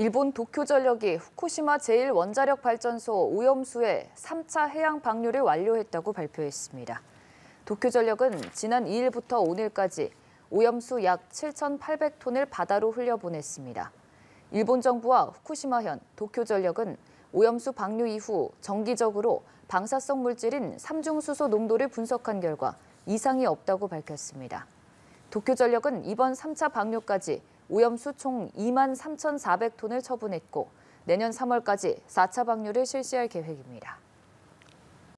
일본 도쿄 전력이 후쿠시마 제1원자력발전소 오염수의 3차 해양 방류를 완료했다고 발표했습니다. 도쿄 전력은 지난 2일부터 오늘까지 오염수 약 7,800톤을 바다로 흘려보냈습니다. 일본 정부와 후쿠시마현, 도쿄 전력은 오염수 방류 이후 정기적으로 방사성 물질인 삼중수소 농도를 분석한 결과 이상이 없다고 밝혔습니다. 도쿄전력은 이번 3차 방류까지 오염수 총 2만 3,400톤을 처분했고 내년 3월까지 4차 방류를 실시할 계획입니다.